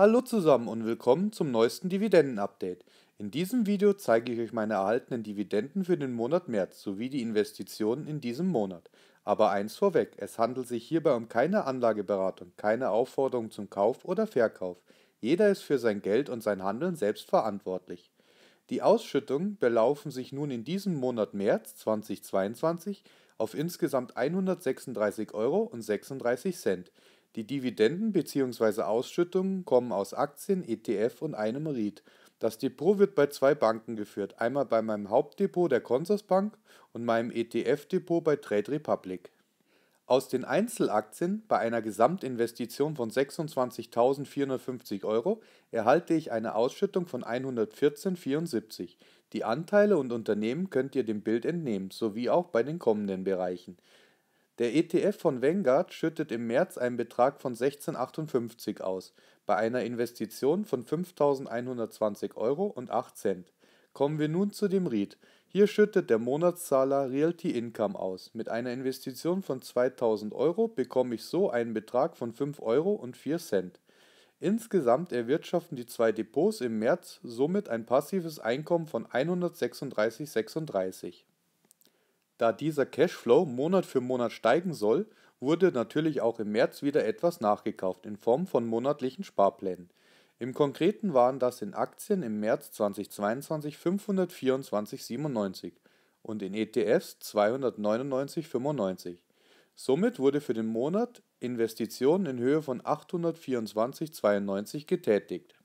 Hallo zusammen und willkommen zum neuesten Dividenden-Update. In diesem Video zeige ich euch meine erhaltenen Dividenden für den Monat März sowie die Investitionen in diesem Monat. Aber eins vorweg, es handelt sich hierbei um keine Anlageberatung, keine Aufforderung zum Kauf oder Verkauf. Jeder ist für sein Geld und sein Handeln selbst verantwortlich. Die Ausschüttungen belaufen sich nun in diesem Monat März 2022 auf insgesamt 136,36 Euro. Die Dividenden bzw. Ausschüttungen kommen aus Aktien, ETF und einem REIT. Das Depot wird bei zwei Banken geführt, einmal bei meinem Hauptdepot der Consorsbank und meinem ETF-Depot bei Trade Republic. Aus den Einzelaktien bei einer Gesamtinvestition von 26.450 Euro erhalte ich eine Ausschüttung von 114,74. Die Anteile und Unternehmen könnt ihr dem Bild entnehmen, sowie auch bei den kommenden Bereichen. Der ETF von Vanguard schüttet im März einen Betrag von 16,58 aus, bei einer Investition von 5120 Euro. und 8 Cent. Kommen wir nun zu dem REIT. Hier schüttet der Monatszahler Realty Income aus. Mit einer Investition von 2000 Euro bekomme ich so einen Betrag von 5,04 Euro. Insgesamt erwirtschaften die zwei Depots im März somit ein passives Einkommen von 136,36. Da dieser Cashflow Monat für Monat steigen soll, wurde natürlich auch im März wieder etwas nachgekauft in Form von monatlichen Sparplänen. Im Konkreten waren das in Aktien im März 2022 524,97 und in ETFs 299,95. Somit wurde für den Monat Investitionen in Höhe von 824,92 getätigt.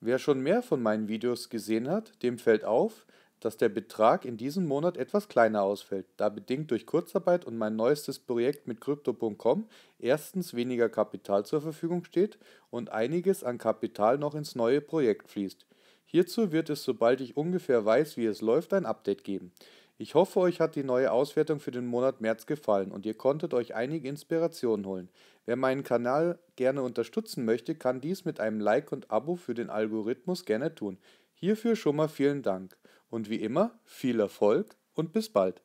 Wer schon mehr von meinen Videos gesehen hat, dem fällt auf, dass der Betrag in diesem Monat etwas kleiner ausfällt, da bedingt durch Kurzarbeit und mein neuestes Projekt mit Crypto.com erstens weniger Kapital zur Verfügung steht und einiges an Kapital noch ins neue Projekt fließt. Hierzu wird es, sobald ich ungefähr weiß, wie es läuft, ein Update geben. Ich hoffe, euch hat die neue Auswertung für den Monat März gefallen und ihr konntet euch einige Inspirationen holen. Wer meinen Kanal gerne unterstützen möchte, kann dies mit einem Like und Abo für den Algorithmus gerne tun. Hierfür schon mal vielen Dank. Und wie immer, viel Erfolg und bis bald.